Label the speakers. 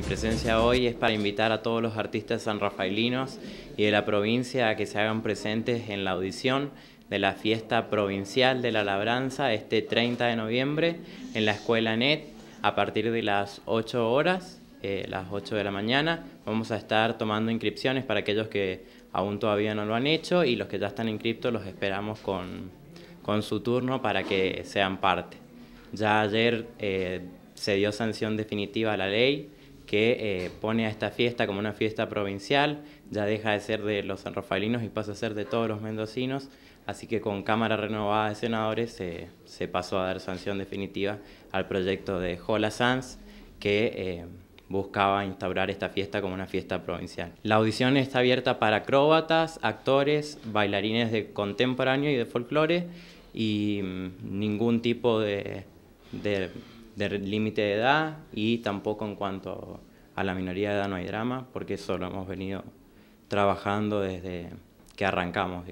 Speaker 1: Mi presencia hoy es para invitar a todos los artistas sanrafaelinos y de la provincia a que se hagan presentes en la audición de la fiesta provincial de la labranza este 30 de noviembre en la escuela NET a partir de las 8 horas, eh, las 8 de la mañana. Vamos a estar tomando inscripciones para aquellos que aún todavía no lo han hecho y los que ya están inscriptos los esperamos con, con su turno para que sean parte. Ya ayer eh, se dio sanción definitiva a la ley que eh, pone a esta fiesta como una fiesta provincial, ya deja de ser de los sanrofalinos y pasa a ser de todos los mendocinos, así que con Cámara Renovada de Senadores se pasó a dar sanción definitiva al proyecto de Jola Sanz, que eh, buscaba instaurar esta fiesta como una fiesta provincial. La audición está abierta para acróbatas, actores, bailarines de contemporáneo y de folclore, y mm, ningún tipo de de límite de edad y tampoco en cuanto a la minoría de edad no hay drama, porque eso lo hemos venido trabajando desde que arrancamos.